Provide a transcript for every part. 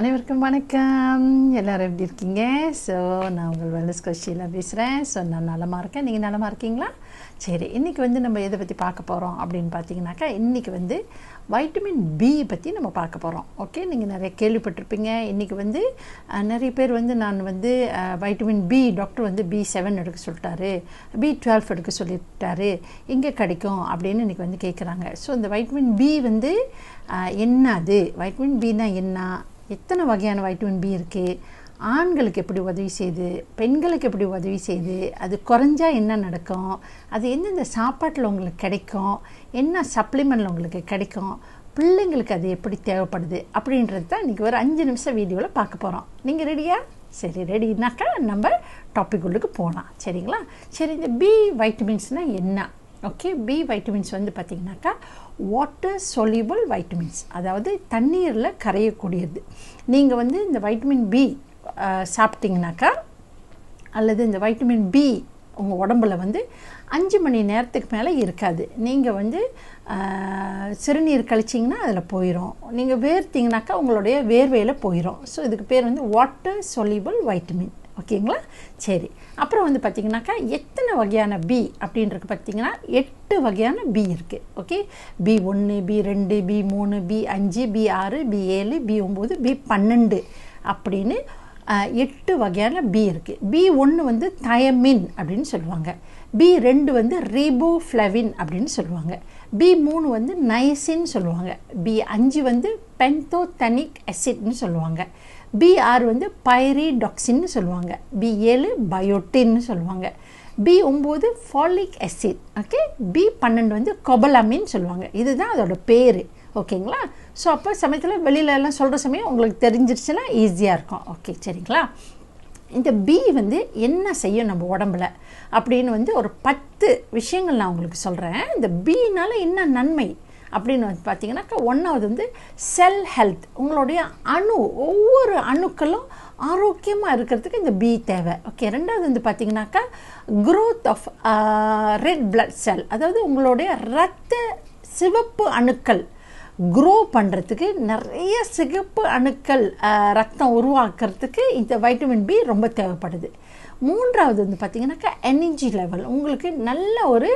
அனைவருக்கும் வணக்கம் எல்லோரும் எப்படி இருக்கீங்க ஸோ நான் உங்கள் வெல்னஸ் கொஷியில் பேசுகிறேன் ஸோ நான் நலமாக இருக்கேன் நீங்கள் நலமாக இருக்கீங்களா சரி இன்றைக்கி வந்து நம்ம எதை பற்றி பார்க்க போகிறோம் அப்படின்னு பார்த்தீங்கன்னாக்கா இன்றைக்கி வந்து வைட்டமின் பி பற்றி நம்ம பார்க்க போகிறோம் ஓகே நீங்கள் நிறைய கேள்விப்பட்டிருப்பீங்க இன்றைக்கி வந்து நிறைய பேர் வந்து நான் வந்து வைட்டமின் பி டாக்டர் வந்து பி செவன் எடுக்க சொல்லிட்டாரு பி டுவெல் எடுக்க சொல்லிட்டாரு எங்கே கிடைக்கும் அப்படின்னு இன்றைக்கி வந்து கேட்குறாங்க ஸோ இந்த வைட்டமின் பி வந்து என்ன அது வைட்டமின் பினா என்ன எத்தனை வகையான வைட்டமின் பி இருக்குது ஆண்களுக்கு எப்படி உதவி செய்யுது பெண்களுக்கு எப்படி உதவி செய்யுது அது குறைஞ்சா என்ன நடக்கும் அது எந்தெந்த சாப்பாட்டில் உங்களுக்கு கிடைக்கும் என்ன சப்ளிமெண்டில் உங்களுக்கு கிடைக்கும் பிள்ளைங்களுக்கு அது எப்படி தேவைப்படுது அப்படின்றது தான் இன்றைக்கி ஒரு அஞ்சு நிமிஷம் வீடியோவில் பார்க்க போகிறோம் நீங்கள் ரெடியா சரி ரெடினாக்கா நம்ம டாபிக் உள்ளுக்கு போகலாம் சரிங்களா சரி இந்த பி வைட்டமின்ஸ்னால் என்ன ஓகே பி வைட்டமின்ஸ் வந்து பார்த்திங்கனாக்கா வாட்டர் சொல்யூபிள் வைட்டமின்ஸ் அதாவது தண்ணீரில் கரையக்கூடியது நீங்கள் வந்து இந்த வைட்டமின் பி சாப்பிட்டிங்கனாக்கா அல்லது இந்த வைட்டமின் பி உங்கள் உடம்புல வந்து அஞ்சு மணி நேரத்துக்கு மேலே இருக்காது நீங்கள் வந்து சிறுநீர் கழிச்சிங்கன்னா அதில் போயிடும் நீங்கள் வேர்த்திங்கனாக்கா உங்களுடைய வேர்வையில் போயிடும் ஸோ இதுக்கு பேர் வந்து வாட்டர் சொல்யூபிள் வைட்டமின் ஓகேங்களா சரி அப்புறம் வந்து பார்த்திங்கனாக்கா எத்தனை வகையான பி அப்படின்றது பார்த்திங்கன்னா எட்டு வகையான பி இருக்குது ஓகே பி ஒன்று பி ரெண்டு பி மூணு பி அஞ்சு பி ஆறு பி ஏழு பி ஒம்பது பி பன்னெண்டு அப்படின்னு எட்டு வகையான பி இருக்குது பி ஒன்று வந்து தயமின் அப்படின்னு சொல்லுவாங்க பி ரெண்டு வந்து ரிபோஃப்ளவின் அப்படின்னு சொல்லுவாங்க பி மூணு வந்து நைசின்னு சொல்லுவாங்க பி அஞ்சு வந்து பென்தோத்தனிக் அசிட்னு சொல்லுவாங்க பிஆர் வந்து பைரிடாக்சின்னு சொல்லுவாங்க பி ஏழு பயோட்டின்னு சொல்லுவாங்க பி ஒம்பது ஃபாலிக் அசிட் ஓகே பி பன்னெண்டு வந்து கொபலாமின்னு சொல்லுவாங்க இதுதான் அதோட பேர் ஓகேங்களா ஸோ அப்போ சமயத்தில் வெளியில எல்லாம் சொல்கிற சமயம் உங்களுக்கு தெரிஞ்சிருச்சுன்னா ஈஸியாக இருக்கும் ஓகே சரிங்களா இந்த பி வந்து என்ன செய்யும் நம்ம உடம்புல அப்படின்னு வந்து ஒரு பத்து விஷயங்கள் நான் உங்களுக்கு சொல்கிறேன் இந்த பீனால் என்ன நன்மை அப்படின்னு வந்து பார்த்தீங்கன்னாக்கா ஒன்றாவது வந்து செல் ஹெல்த் உங்களுடைய அணு ஒவ்வொரு அணுக்களும் ஆரோக்கியமாக இருக்கிறதுக்கு இந்த பி தேவை ஓகே ரெண்டாவது வந்து பார்த்திங்கனாக்கா growth of red blood cell அதாவது உங்களுடைய ரத்த சிவப்பு அணுக்கள் க்ரோ பண்ணுறதுக்கு நிறைய சிகப்பு அணுக்கள் ரத்தம் உருவாக்குறதுக்கு இந்த வைட்டமின் பி ரொம்ப தேவைப்படுது மூன்றாவது வந்து பார்த்திங்கனாக்கா எனர்ஜி லெவல் உங்களுக்கு நல்ல ஒரு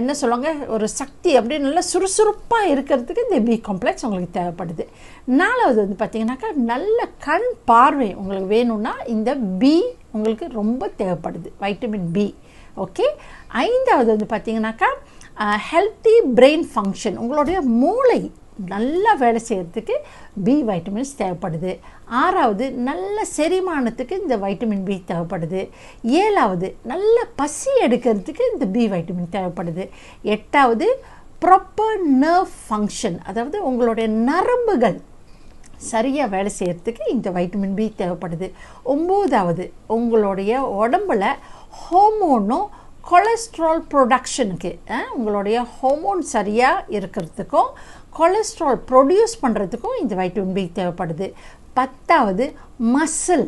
என்ன சொல்லுவாங்க ஒரு சக்தி அப்படின்னு நல்லா சுறுசுறுப்பாக இருக்கிறதுக்கு இந்த பி காம்ப்ளெக்ஸ் உங்களுக்கு தேவைப்படுது நாலாவது வந்து பார்த்திங்கனாக்கா நல்ல கண் பார்வை உங்களுக்கு வேணும்னா இந்த பி உங்களுக்கு ரொம்ப தேவைப்படுது வைட்டமின் பி ஓகே ஐந்தாவது வந்து பார்த்திங்கனாக்கா ஹெல்த்தி பிரெயின் ஃபங்க்ஷன் உங்களுடைய மூளை நல்லா வேலை செய்கிறதுக்கு பி வைட்டமின்ஸ் தேவைப்படுது ஆறாவது நல்ல செரிமானத்துக்கு இந்த வைட்டமின் பி தேவைப்படுது ஏழாவது நல்ல பசி எடுக்கிறதுக்கு இந்த பி வைட்டமின் தேவைப்படுது எட்டாவது ப்ராப்பர் நர்வ் ஃபங்க்ஷன் அதாவது உங்களுடைய நரம்புகள் சரியாக வேலை செய்கிறதுக்கு இந்த வைட்டமின் பி தேவைப்படுது ஒம்போதாவது உங்களுடைய உடம்பில் ஹோமோனும் கொலஸ்ட்ரால் ப்ரொடக்ஷனுக்கு உங்களுடைய ஹோமோன் சரியாக இருக்கிறதுக்கும் கொலஸ்ட்ரால் ப்ரொடியூஸ் பண்ணுறதுக்கும் இந்த வைட்டமின் பி தேவைப்படுது பத்தாவது மசில்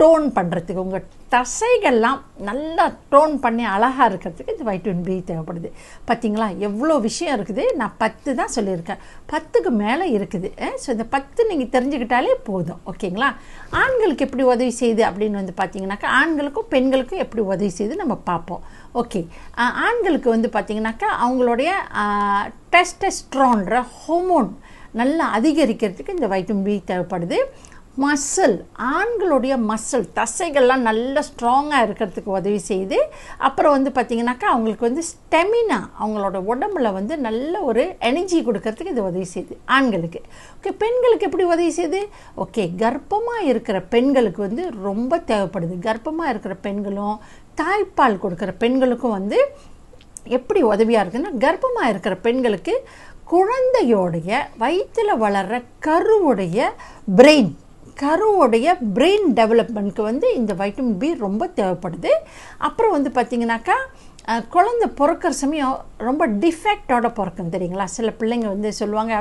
டோன் பண்ணுறதுக்கு உங்கள் தசைகள்லாம் நல்லா டோன் பண்ணி அழகாக இருக்கிறதுக்கு இந்த வைட்டமின் பி தேவைப்படுது பார்த்திங்களா எவ்வளோ விஷயம் இருக்குது நான் பத்து தான் சொல்லியிருக்கேன் பத்துக்கு மேலே இருக்குது ஸோ இந்த பத்து நீங்கள் தெரிஞ்சுக்கிட்டாலே போதும் ஓகேங்களா ஆண்களுக்கு எப்படி உதவி செய்யுது அப்படின்னு வந்து பார்த்திங்கனாக்கா ஆண்களுக்கும் பெண்களுக்கும் எப்படி உதவி செய்யுது நம்ம பார்ப்போம் ஓகே ஆண்களுக்கு வந்து பார்த்திங்கனாக்கா அவங்களுடைய டெஸ்டஸ்ட்ரான்ற ஹோமோன் நல்லா அதிகரிக்கிறதுக்கு இந்த வைட்டமின் பி தேவைப்படுது மசில் ஆண்களுடைய மசில் தசைகள்லாம் நல்லா ஸ்ட்ராங்காக இருக்கிறதுக்கு உதவி செய்து அப்புறம் வந்து பார்த்திங்கனாக்கா அவங்களுக்கு வந்து ஸ்டெமினா அவங்களோட உடம்புல வந்து நல்ல ஒரு எனர்ஜி கொடுக்கறதுக்கு இது உதவி செய்யுது ஆண்களுக்கு ஓகே பெண்களுக்கு எப்படி உதவி செய்யுது ஓகே கர்ப்பமாக இருக்கிற பெண்களுக்கு வந்து ரொம்ப தேவைப்படுது கர்ப்பமாக இருக்கிற பெண்களும் தாய்ப்பால் கொடுக்குற பெண்களுக்கும் வந்து எப்படி உதவியாக இருக்குதுன்னா கர்ப்பமாக இருக்கிற பெண்களுக்கு குழந்தையோடைய வயிற்றில் வளர்கிற கருவுடைய பிரெயின் கருவுடைய பிரெயின் டெவலப்மெண்ட்க்கு வந்து இந்த வைட்டமின் பி ரொம்ப தேவைப்படுது அப்புறம் வந்து பார்த்திங்கனாக்கா குழந்த பிறக்கிற சமயம் ரொம்ப டிஃபெக்டோட பிறக்கும் தெரியுங்களா சில பிள்ளைங்க வந்து சொல்லுவாங்க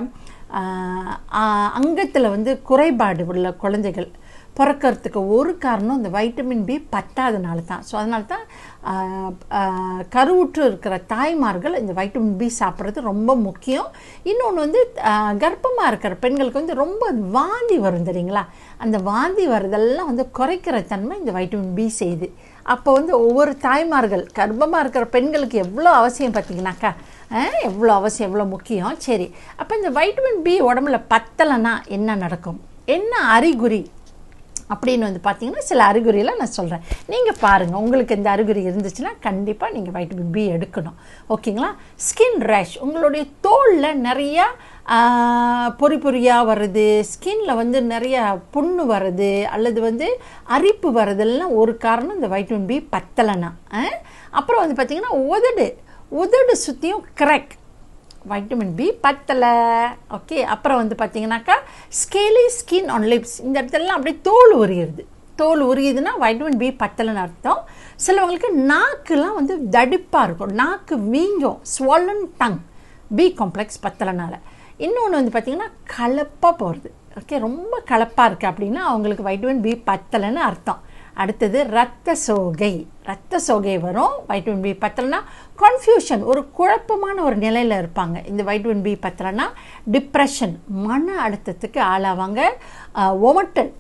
அங்கத்தில் வந்து குறைபாடு உள்ள குழந்தைகள் பிறக்கிறதுக்கு ஒரு காரணம் இந்த வைட்டமின் பி பத்தாதனால தான் ஸோ அதனால தான் கருவுற்று இருக்கிற தாய்மார்கள் இந்த வைட்டமின் பி சாப்பிட்றது ரொம்ப முக்கியம் இன்னொன்று வந்து கர்ப்பமாக இருக்கிற பெண்களுக்கு வந்து ரொம்ப வாந்தி வரும் தெரியுங்களா அந்த வாந்தி வர்றதெல்லாம் வந்து குறைக்கிற தன்மை இந்த வைட்டமின் பி செய்யுது அப்போ வந்து ஒவ்வொரு தாய்மார்கள் கர்ப்பமாக இருக்கிற பெண்களுக்கு எவ்வளோ அவசியம் பார்த்தீங்கன்னாக்கா எவ்வளோ அவசியம் எவ்வளோ முக்கியம் சரி அப்போ இந்த வைட்டமின் பி உடம்புல பத்தலைன்னா என்ன நடக்கும் என்ன அறிகுறி அப்படின்னு வந்து பார்த்திங்கன்னா சில அறிகுறியெல்லாம் நான் சொல்கிறேன் நீங்கள் பாருங்கள் உங்களுக்கு இந்த அறிகுறி இருந்துச்சுன்னா கண்டிப்பாக நீங்கள் வைட்டமின் பி எடுக்கணும் ஓகேங்களா ஸ்கின் ரேஷ் உங்களுடைய தோலில் நிறையா பொறி பொறியாக வருது ஸ்கின்ல வந்து நிறையா புண்ணு வருது அல்லது வந்து அரிப்பு வருதுலாம் ஒரு காரணம் இந்த வைட்டமின் பி பத்தலைனா அப்புறம் வந்து பார்த்திங்கன்னா உதடு உதடு சுற்றியும் கிராக் வைட்டமின் பி பத்தலை ஓகே அப்புறம் வந்து பார்த்தீங்கன்னாக்கா ஸ்கேலி ஸ்கின் ஆன் லிப்ஸ் இந்த இடத்துலலாம் அப்படியே தோல் உரியுது தோல் உரியுதுன்னா வைட்டமின் பி பத்தலைன்னு அர்த்தம் சிலவங்களுக்கு நாக்குலாம் வந்து தடிப்பாக இருக்கும் நாக்கு வீங்கும் ஸ்வாலன் டங் பி காம்ப்ளெக்ஸ் பத்தலைனால இன்னொன்று வந்து பார்த்திங்கன்னா கலப்பாக போகிறது ஓகே ரொம்ப கலப்பாக இருக்குது அப்படின்னா அவங்களுக்கு வைட்டமின் பி பத்தலைன்னு அர்த்தம் அடுத்தது ரத்த சோகை ரத்த சோகை வரும் வைட்டமின் பி பத்திரம்னா கன்ஃபியூஷன் ஒரு குழப்பமான ஒரு நிலையில் இருப்பாங்க இந்த வைட்டமின் பி பத்திரம்னா டிப்ரெஷன் மன அழுத்தத்துக்கு ஆளாவாங்க ஒமட்டல்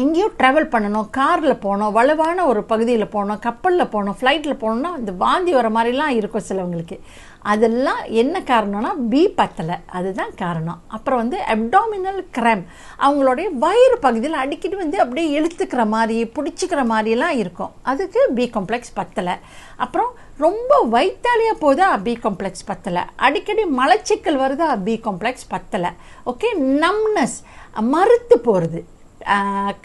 எங்கேயோ ட்ராவல் பண்ணணும் காரில் போனோம் வலுவான ஒரு பகுதியில் போனோம் கப்பலில் போனோம் ஃப்ளைட்டில் போனோம்னா இந்த வாந்தி வர மாதிரிலாம் இருக்கும் சிலவங்களுக்கு அதெல்லாம் என்ன காரணம்னா பி பத்தலை அதுதான் காரணம் அப்புறம் வந்து அப்டாமினல் கிரேம் அவங்களுடைய வயிறு பகுதியில் அடிக்கடி வந்து அப்படியே இழுத்துக்கிற மாதிரி பிடிச்சிக்கிற மாதிரிலாம் இருக்கும் அதுக்கு பி காம்ப்ளெக்ஸ் பத்தலை அப்புறம் ரொம்ப வைத்தாலியாக போதா பி காம்ப்ளெக்ஸ் பத்தலை அடிக்கடி மலச்சிக்கல் வருதா பி காம்ப்ளெக்ஸ் பத்தலை ஓகே நம்னஸ் மறுத்து போகிறது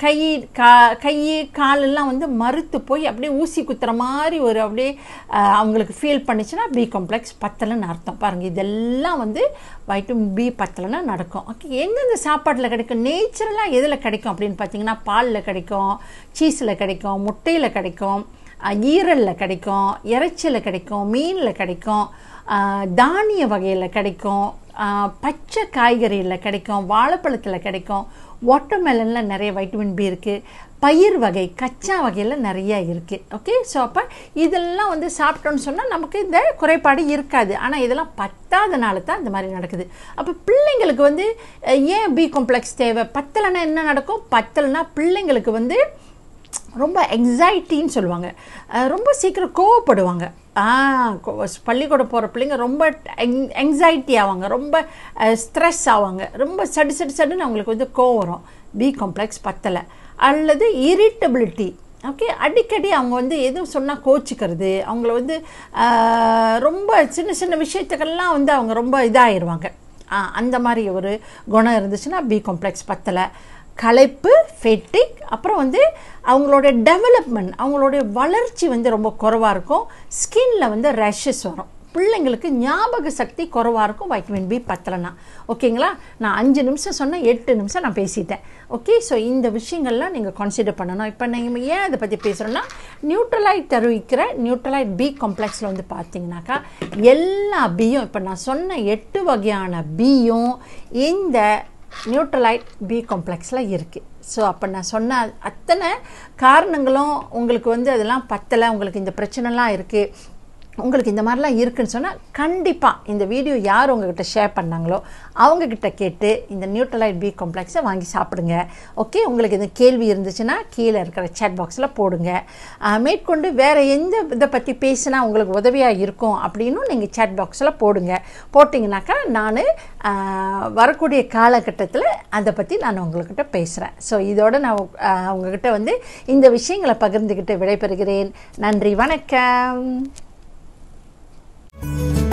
கை கா கை காலெல்லாம் வந்து மறுத்து போய் அப்படியே ஊசி குத்துற மாதிரி ஒரு அப்படியே அவங்களுக்கு ஃபீல் பண்ணிச்சுன்னா பி காம்ப்ளெக்ஸ் பத்தலைன்னு அர்த்தம் பாருங்கள் இதெல்லாம் வந்து வைட்டமின் பி பத்தலைன்னா நடக்கும் ஓகே எங்கெந்த சாப்பாட்டில் கிடைக்கும் நேச்சுரலாக எதில் கிடைக்கும் அப்படின்னு பார்த்தீங்கன்னா பாலில் கிடைக்கும் சீஸில் கிடைக்கும் முட்டையில் கிடைக்கும் ஈரலில் கிடைக்கும் இறைச்சியில் கிடைக்கும் மீனில் கிடைக்கும் தானிய வகையில் கிடைக்கும் பச்சை காய்கறியில் கிடைக்கும் வாழைப்பழத்தில் கிடைக்கும் வாட்டர்மெலனில் நிறைய வைட்டமின் பி இருக்குது பயிர் வகை கச்சா வகையில் நிறையா இருக்குது ஓகே ஸோ அப்போ இதெல்லாம் வந்து சாப்பிட்டோன்னு சொன்னால் நமக்கு இந்த குறைபாடு இருக்காது ஆனால் இதெல்லாம் பத்தாதனால தான் இந்த மாதிரி நடக்குது அப்போ பிள்ளைங்களுக்கு வந்து ஏன் பி காம்ப்ளெக்ஸ் தேவை பத்தலைன்னா என்ன நடக்கும் பத்தலைன்னா பிள்ளைங்களுக்கு வந்து ரொம்ப எங்ஸைட்டின்னு சொல்லுவாங்க ரொம்ப சீக்கிரம் கோவப்படுவாங்க பள்ளிக்கூடம் போகிற பிள்ளைங்க ரொம்ப எங் எங்ஸைட்டி ஆவாங்க ரொம்ப ஸ்ட்ரெஸ் ஆவாங்க ரொம்ப சடு சடு சடுன்னு அவங்களுக்கு வந்து கோவம் வரும் பி காம்ப்ளெக்ஸ் பத்தலை அல்லது இரிட்டபிலிட்டி ஓகே அடிக்கடி அவங்க வந்து எதுவும் சொன்னால் கோச்சிக்கிறது அவங்கள வந்து ரொம்ப சின்ன சின்ன விஷயத்துக்கெல்லாம் வந்து அவங்க ரொம்ப இதாகிடுவாங்க அந்த மாதிரி ஒரு குணம் இருந்துச்சுன்னா பி காம்ப்ளெக்ஸ் பத்தலை களைப்பு ஃபெட்டிக் அப்புறம் வந்து அவங்களோட டெவலப்மெண்ட் அவங்களுடைய வளர்ச்சி வந்து ரொம்ப குறவாக இருக்கும் ஸ்கின்ல வந்து ரேஷஸ் வரும் பிள்ளைங்களுக்கு ஞாபக சக்தி குறவாக இருக்கும் வைட்டமின் பி பத்தலைனா ஓகேங்களா நான் அஞ்சு நிமிஷம் சொன்னேன் எட்டு நிமிஷம் நான் பேசிட்டேன் ஓகே ஸோ இந்த விஷயங்கள்லாம் நீங்கள் கன்சிடர் பண்ணணும் இப்போ நீங்கள் ஏன் அதை பற்றி பேசுகிறோன்னா நியூட்ரலைட் தருவிக்கிற நியூட்ரலைட் பி காம்ப்ளெக்ஸில் வந்து பார்த்தீங்கன்னாக்கா எல்லா பியும் இப்போ நான் சொன்ன எட்டு வகையான பியும் இந்த நியூட்ரலைட் பி காம்ப்ளெக்ஸில் இருக்குது ஸோ அப்போ நான் சொன்ன அத்தனை காரணங்களும் உங்களுக்கு வந்து அதெல்லாம் பத்தலை உங்களுக்கு இந்த பிரச்சனைலாம் இருக்குது உங்களுக்கு இந்த மாதிரிலாம் இருக்குன்னு சொன்னால் கண்டிப்பாக இந்த வீடியோ யார் உங்ககிட்ட ஷேர் பண்ணாங்களோ அவங்கக்கிட்ட கேட்டு இந்த நியூட்ரலைட் பி காம்ப்ளெக்ஸை வாங்கி சாப்பிடுங்க ஓகே உங்களுக்கு இந்த கேள்வி இருந்துச்சுன்னா கீழே இருக்கிற சேட் பாக்ஸில் போடுங்க மேற்கொண்டு வேறு எந்த இதை பற்றி பேசினா உங்களுக்கு உதவியாக இருக்கும் அப்படின்னு நீங்கள் சேட் பாக்ஸில் போடுங்க போட்டிங்கனாக்கா நான் வரக்கூடிய காலகட்டத்தில் அதை பற்றி நான் உங்கள்கிட்ட பேசுகிறேன் ஸோ இதோட நான் உங்ககிட்ட வந்து இந்த விஷயங்களை பகிர்ந்துக்கிட்டு விடைபெறுகிறேன் நன்றி வணக்கம் Thank you.